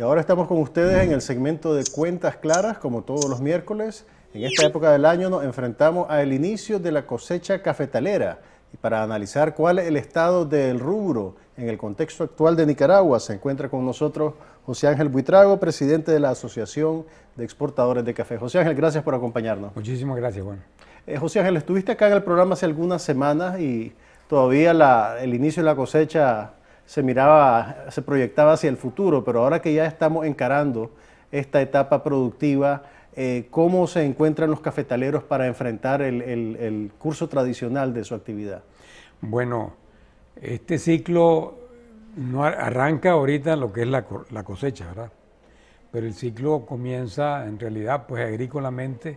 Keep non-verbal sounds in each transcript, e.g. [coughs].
Y ahora estamos con ustedes en el segmento de Cuentas Claras, como todos los miércoles. En esta época del año nos enfrentamos al inicio de la cosecha cafetalera y para analizar cuál es el estado del rubro en el contexto actual de Nicaragua se encuentra con nosotros José Ángel Buitrago, presidente de la Asociación de Exportadores de Café. José Ángel, gracias por acompañarnos. Muchísimas gracias, Juan. Eh, José Ángel, estuviste acá en el programa hace algunas semanas y todavía el inicio de la cosecha se miraba, se proyectaba hacia el futuro, pero ahora que ya estamos encarando esta etapa productiva, eh, ¿cómo se encuentran los cafetaleros para enfrentar el, curso tradicional de su actividad? Bueno, este ciclo no arranca ahorita lo que es la, la, cosecha, ¿verdad? Pero el ciclo comienza en realidad pues agrícolamente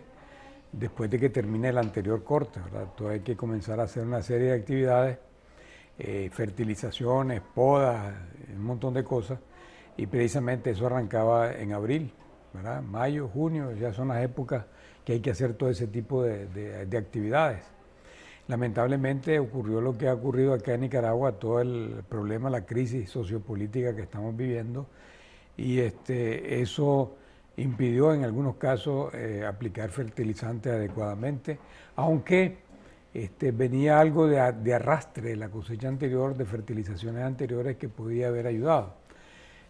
después de que termine el anterior corte, ¿verdad? Entonces hay que comenzar a hacer una serie de actividades eh, fertilizaciones, podas, un montón de cosas. Y precisamente eso arrancaba en abril, ¿verdad? Mayo, junio, ya son las épocas que hay que hacer todo ese tipo de, actividades. Lamentablemente ocurrió lo que ha ocurrido acá en Nicaragua, todo el problema, la crisis sociopolítica que estamos viviendo, y este, eso impidió en algunos casos eh, aplicar fertilizantes adecuadamente, aunque este, venía algo de, arrastre de la cosecha anterior, de fertilizaciones anteriores que podía haber ayudado.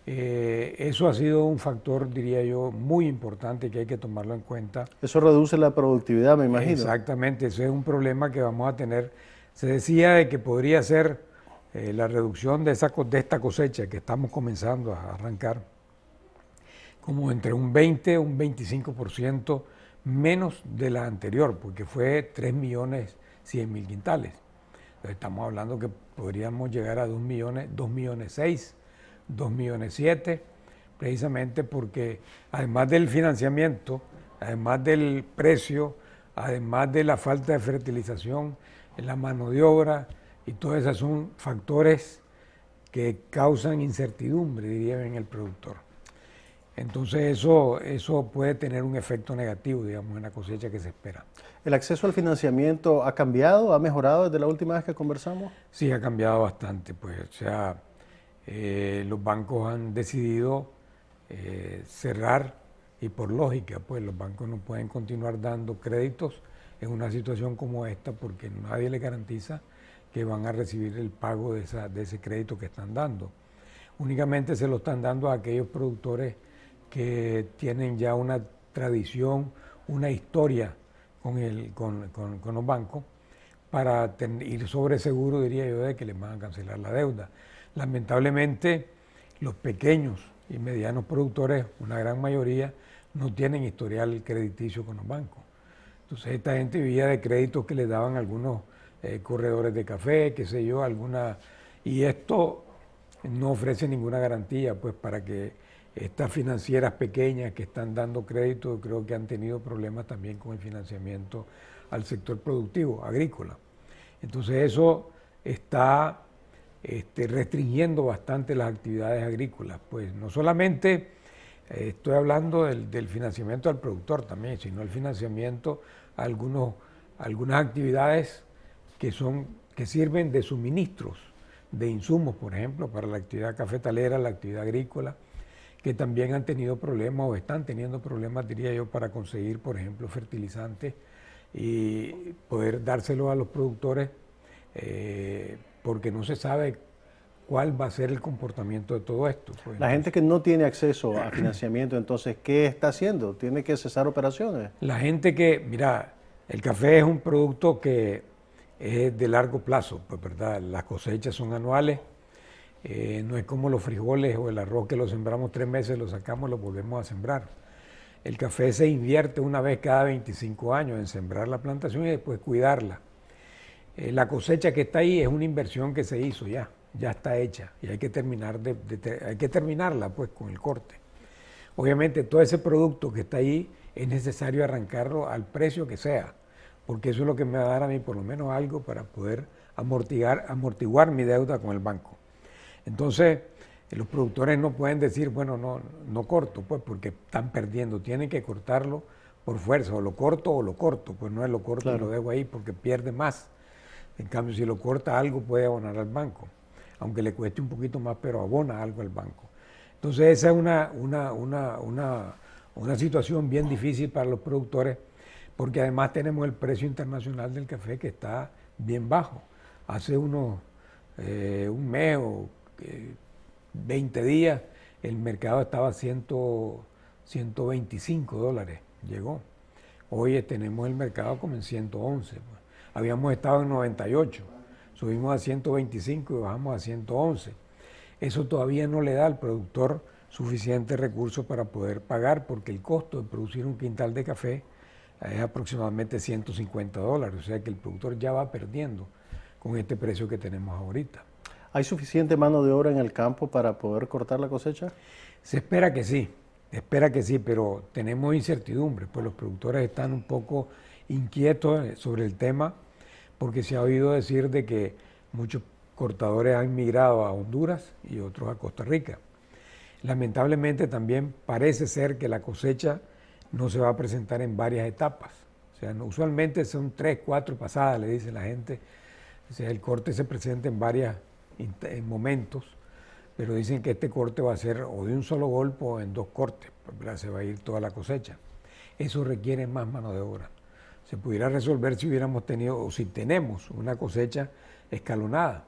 Eh, eso ha sido un factor, diría yo, muy importante que hay que tomarlo en cuenta. Eso reduce la productividad, me imagino. Exactamente, ese es un problema que vamos a tener. Se decía de que podría ser eh, la reducción de, de esta cosecha que estamos comenzando a arrancar, como entre un 20 y un 25% menos de la anterior, porque fue 3 millones 100 mil quintales. estamos hablando que podríamos llegar a 2 millones, 2 millones 6, 2 millones 7, precisamente porque además del financiamiento, además del precio, además de la falta de fertilización, la mano de obra y todos esos son factores que causan incertidumbre, diría en el productor. Entonces eso, eso puede tener un efecto negativo, digamos, en la cosecha que se espera. ¿El acceso al financiamiento ha cambiado, ha mejorado desde la última vez que conversamos? Sí, ha cambiado bastante, pues, o sea, eh, los bancos han decidido eh, cerrar y por lógica, pues los bancos no pueden continuar dando créditos en una situación como esta porque nadie le garantiza que van a recibir el pago de, esa, de ese crédito que están dando. Únicamente se lo están dando a aquellos productores que tienen ya una tradición, una historia con, los bancos, para ir sobre seguro, diría yo, de que les van a cancelar la deuda. Lamentablemente, los pequeños y medianos productores, una gran mayoría, no tienen historial crediticio con los bancos. Entonces esta gente vivía de créditos que le daban algunos eh, corredores de café, qué sé yo, alguna... Y esto no ofrece ninguna garantía, pues, para que estas financieras pequeñas que están dando crédito creo que han tenido problemas también con el financiamiento al sector productivo, agrícola. Entonces eso está este, restringiendo bastante las actividades agrícolas. Pues no solamente eh, estoy hablando del, financiamiento al productor también, sino el financiamiento a, algunos, algunas actividades que, son, que sirven de suministros de insumos, por ejemplo, para la actividad cafetalera, la actividad agrícola que también han tenido problemas o están teniendo problemas, diría yo, para conseguir, por ejemplo, fertilizantes y poder dárselo a los productores eh, porque no se sabe cuál va a ser el comportamiento de todo esto. Pues, la gente que no tiene acceso a financiamiento, entonces, ¿qué está haciendo? ¿Tiene que cesar operaciones? La gente que, mira, el café es un producto que es de largo plazo, pues verdad, las cosechas son anuales, eh, no es como los frijoles o el arroz que lo sembramos tres meses, lo sacamos, lo volvemos a sembrar. El café se invierte una vez cada 25 años en sembrar la plantación y después cuidarla. Eh, la cosecha que está ahí es una inversión que se hizo ya, ya está hecha y hay que, terminar hay que terminarla pues con el corte. Obviamente todo ese producto que está ahí es necesario arrancarlo al precio que sea, porque eso es lo que me va a dar a mí por lo menos algo para poder amortiguar mi deuda con el banco. Entonces, eh, los productores no pueden decir, bueno, no, no corto, pues porque están perdiendo, tienen que cortarlo por fuerza, o lo corto o lo corto, pues no es lo corto y lo dejo ahí porque pierde más. En cambio, si lo corta algo puede abonar al banco, aunque le cueste un poquito más, pero abona algo al banco. Entonces esa es una, una, una, una, una situación bien difícil para los productores, porque además tenemos el precio internacional del café que está bien bajo. Hace unos, eh, un mes o 20 días, el mercado estaba a 125 dólares, llegó. Hoy tenemos el mercado como en 111. Pues. Habíamos estado en 98, subimos a 125 y bajamos a 111. Eso todavía no le da al productor suficiente recursos para poder pagar porque el costo de producir un quintal de café es aproximadamente 150 dólares, o sea que el productor ya va perdiendo con este precio que tenemos ahorita. ¿Hay suficiente mano de obra en el campo para poder cortar la cosecha? Se espera que sí, espera que sí, pero tenemos incertidumbre, pues los productores están un poco inquietos eh, sobre el tema, porque se ha oído decir de que muchos cortadores han migrado a Honduras y otros a Costa Rica. Lamentablemente también parece ser que la cosecha no se va a presentar en varias etapas. O sea, usualmente son tres, cuatro pasadas, le dice la gente. O sea, el corte se presenta en varias etapas en momentos, pero dicen que este corte va a ser o de un solo golpe o en dos cortes, pues, se va a ir toda la cosecha. Eso requiere más mano de obra. Se pudiera resolver si hubiéramos tenido o si tenemos una cosecha escalonada,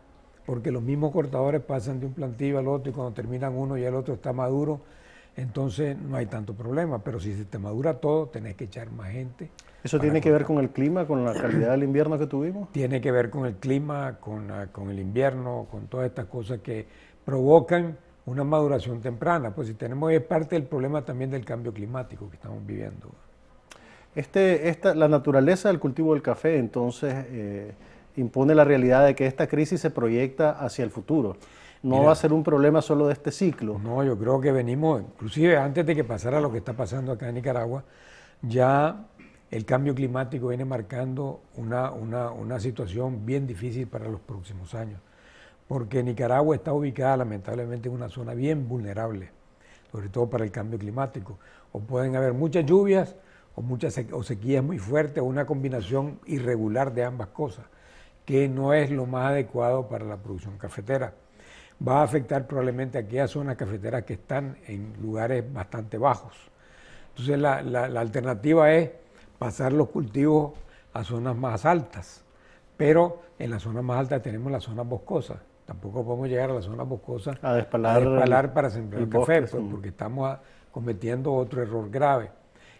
porque los mismos cortadores pasan de un plantillo al otro y cuando terminan uno ya el otro está maduro entonces no hay tanto problema. Pero si se te madura todo, tenés que echar más gente. ¿Eso tiene que ver con el clima, con la calidad del invierno que tuvimos? Tiene que ver con el clima, con, el invierno, con todas estas cosas que provocan una maduración temprana. Pues si tenemos, es parte del problema también del cambio climático que estamos viviendo. Este, esta, la naturaleza del cultivo del café, entonces, eh, impone la realidad de que esta crisis se proyecta hacia el futuro. No va a ser un problema solo de este ciclo. No, yo creo que venimos, inclusive antes de que pasara lo que está pasando acá en Nicaragua, ya el cambio climático viene marcando una, situación bien difícil para los próximos años, porque Nicaragua está ubicada lamentablemente en una zona bien vulnerable, sobre todo para el cambio climático. O pueden haber muchas lluvias o muchas o sequías muy fuertes, o una combinación irregular de ambas cosas, que no es lo más adecuado para la producción cafetera va a afectar probablemente a aquellas zonas cafeteras que están en lugares bastante bajos. Entonces la, alternativa es pasar los cultivos a zonas más altas, pero en las zonas más altas tenemos las zonas boscosas. Tampoco podemos llegar a las zonas boscosas a despalar, para sembrar café, pues, porque estamos cometiendo otro error grave.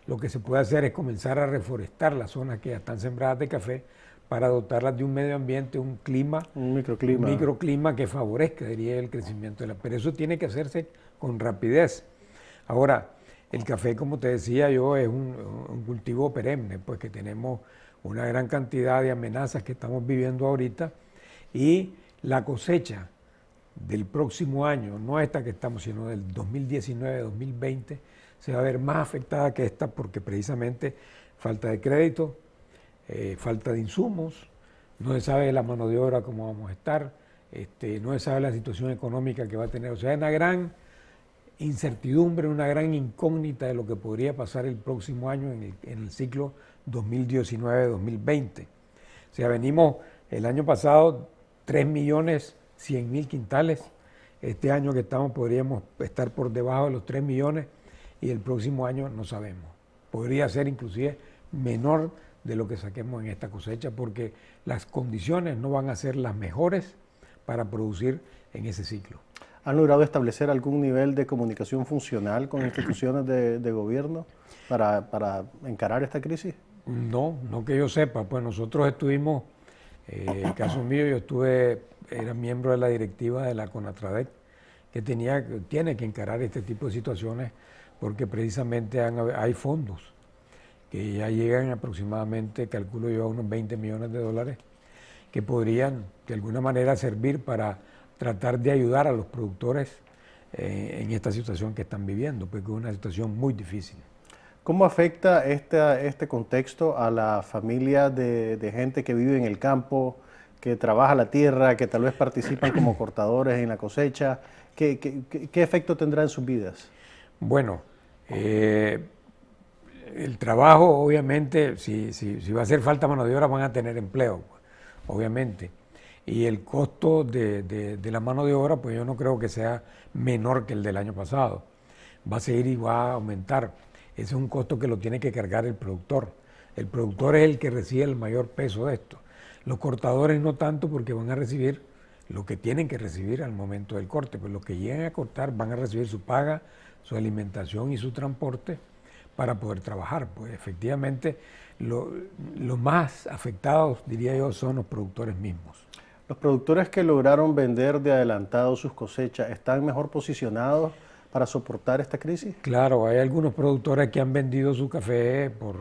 Lo que se puede hacer es comenzar a reforestar las zonas que ya están sembradas de café para dotarlas de un medio ambiente, un clima, un microclima, un microclima que favorezca, el crecimiento de la. Pero eso tiene que hacerse con rapidez. Ahora, el café, como te decía yo, es un, un cultivo perenne, pues que tenemos una gran cantidad de amenazas que estamos viviendo ahorita y la cosecha del próximo año, no esta que estamos, sino del 2019-2020, se va a ver más afectada que esta porque precisamente falta de crédito, eh, falta de insumos, no se sabe de la mano de obra cómo vamos a estar, este, no se sabe la situación económica que va a tener. O sea, una gran incertidumbre, una gran incógnita de lo que podría pasar el próximo año en el, en el ciclo 2019-2020. O sea, venimos el año pasado 3 millones 100 mil quintales. Este año que estamos podríamos estar por debajo de los 3 millones y el próximo año no sabemos. Podría ser inclusive menor de lo que saquemos en esta cosecha, porque las condiciones no van a ser las mejores para producir en ese ciclo. ¿Han logrado establecer algún nivel de comunicación funcional con instituciones de, gobierno para, encarar esta crisis? No, no que yo sepa. Pues nosotros estuvimos, eh, en el caso mío, yo estuve, era miembro de la directiva de la CONATRADEC, que tenía, tiene que encarar este tipo de situaciones porque precisamente hay fondos ya llegan aproximadamente, calculo yo, a unos 20 millones de dólares, que podrían de alguna manera servir para tratar de ayudar a los productores eh, en esta situación que están viviendo, porque es una situación muy difícil. ¿Cómo afecta este, este contexto a la familia de, gente que vive en el campo, que trabaja la tierra, que tal vez participan como [clears throat] cortadores en la cosecha? ¿Qué, qué, efecto tendrá en sus vidas? Bueno, eh, el trabajo, obviamente, si, va a hacer falta mano de obra, van a tener empleo, obviamente. Y el costo de, la mano de obra, pues yo no creo que sea menor que el del año pasado. Va a seguir y va a aumentar. Ese es un costo que lo tiene que cargar el productor. El productor es el que recibe el mayor peso de esto. Los cortadores no tanto porque van a recibir lo que tienen que recibir al momento del corte, pero pues los que lleguen a cortar van a recibir su paga, su alimentación y su transporte para poder trabajar. Pues efectivamente, los lo más afectados, diría yo, son los productores mismos. ¿Los productores que lograron vender de adelantado sus cosechas están mejor posicionados para soportar esta crisis? Claro, hay algunos productores que han vendido su café por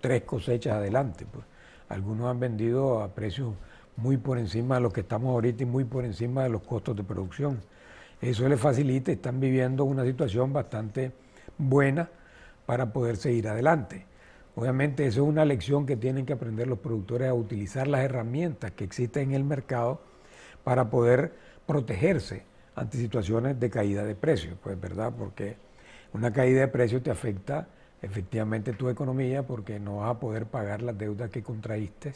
tres cosechas adelante. Pues. Algunos han vendido a precios muy por encima de los que estamos ahorita y muy por encima de los costos de producción. Eso les facilita, están viviendo una situación bastante buena para poder seguir adelante. Obviamente eso es una lección que tienen que aprender los productores a utilizar las herramientas que existen en el mercado para poder protegerse ante situaciones de caída de precios, pues verdad, porque una caída de precios te afecta efectivamente tu economía porque no vas a poder pagar las deudas que contraíste,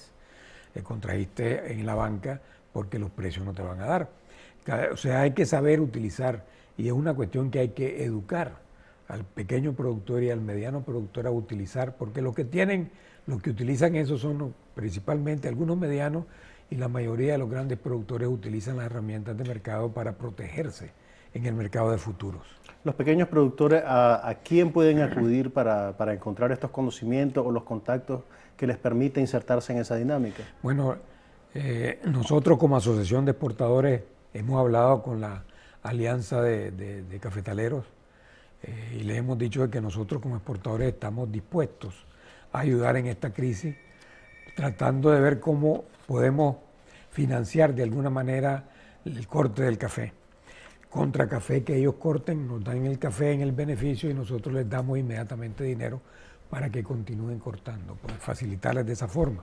que eh, contraíste en la banca porque los precios no te van a dar. O sea, hay que saber utilizar y es una cuestión que hay que educar al pequeño productor y al mediano productor a utilizar, porque lo que tienen, lo que utilizan eso son principalmente algunos medianos y la mayoría de los grandes productores utilizan las herramientas de mercado para protegerse en el mercado de futuros. Los pequeños productores, ¿a, quién pueden acudir para, encontrar estos conocimientos o los contactos que les permiten insertarse en esa dinámica? Bueno, eh, nosotros como Asociación de Exportadores hemos hablado con la Alianza de Cafetaleros, eh, y les hemos dicho que nosotros como exportadores estamos dispuestos a ayudar en esta crisis, tratando de ver cómo podemos financiar de alguna manera el corte del café. Contra café que ellos corten, nos dan el café en el beneficio y nosotros les damos inmediatamente dinero para que continúen cortando, para pues, facilitarles de esa forma.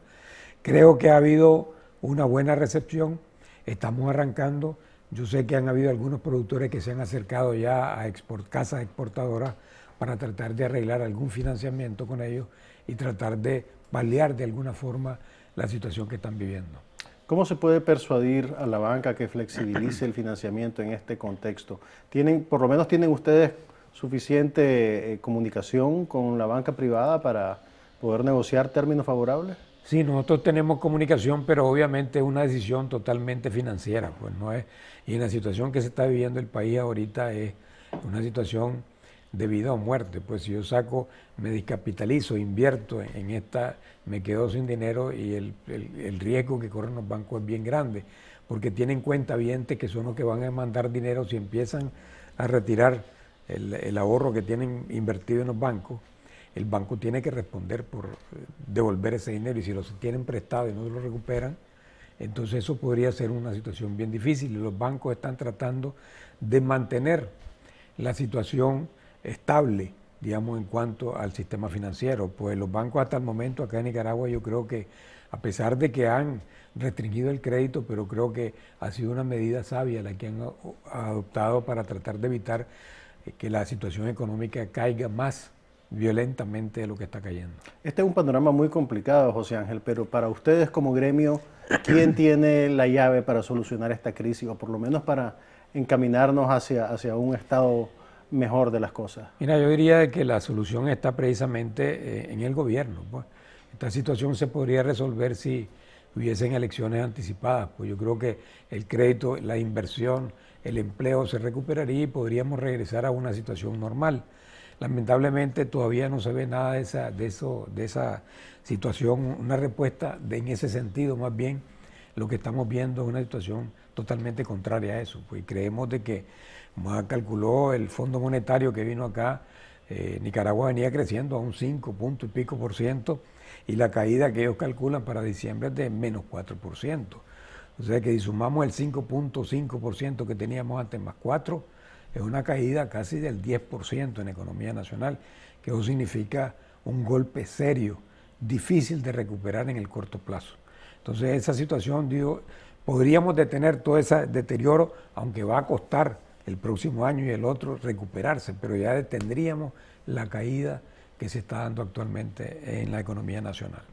Creo que ha habido una buena recepción, estamos arrancando yo sé que han habido algunos productores que se han acercado ya a casas exportadoras para tratar de arreglar algún financiamiento con ellos y tratar de paliar de alguna forma la situación que están viviendo. ¿Cómo se puede persuadir a la banca que flexibilice el financiamiento en este contexto? ¿Tienen, por lo menos tienen ustedes suficiente eh, comunicación con la banca privada para poder negociar términos favorables? Sí, nosotros tenemos comunicación, pero obviamente es una decisión totalmente financiera, pues no es. Y en la situación que se está viviendo el país ahorita es una situación de vida o muerte, pues si yo saco, me descapitalizo invierto en esta, me quedo sin dinero y el, el, riesgo que corren los bancos es bien grande, porque tienen cuenta cuentavientes que son los que van a mandar dinero si empiezan a retirar el, el ahorro que tienen invertido en los bancos el banco tiene que responder por eh, devolver ese dinero y si lo tienen prestado y no lo recuperan, entonces eso podría ser una situación bien difícil. Los bancos están tratando de mantener la situación estable, digamos, en cuanto al sistema financiero. Pues los bancos hasta el momento acá en Nicaragua yo creo que, a pesar de que han restringido el crédito, pero creo que ha sido una medida sabia la que han adoptado para tratar de evitar eh, que la situación económica caiga más violentamente lo que está cayendo. Este es un panorama muy complicado, José Ángel, pero para ustedes como gremio, ¿quién [coughs] tiene la llave para solucionar esta crisis o por lo menos para encaminarnos hacia, hacia un estado mejor de las cosas? Mira, yo diría que la solución está precisamente eh, en el gobierno. Pues. Esta situación se podría resolver si hubiesen elecciones anticipadas. Pues yo creo que el crédito, la inversión, el empleo se recuperaría y podríamos regresar a una situación normal. Lamentablemente todavía no se ve nada de esa, de eso, de esa situación, una respuesta en ese sentido, más bien lo que estamos viendo es una situación totalmente contraria a eso. Pues creemos de que, como calculó el Fondo Monetario que vino acá, eh, Nicaragua venía creciendo a un 5 y pico por ciento y la caída que ellos calculan para diciembre es de menos 4 por ciento. O sea que si sumamos el 5.5 por ciento que teníamos antes más 4, es una caída casi del 10% en economía nacional, que eso significa un golpe serio, difícil de recuperar en el corto plazo. Entonces esa situación, digo, podríamos detener todo ese deterioro, aunque va a costar el próximo año y el otro recuperarse, pero ya detendríamos la caída que se está dando actualmente en la economía nacional.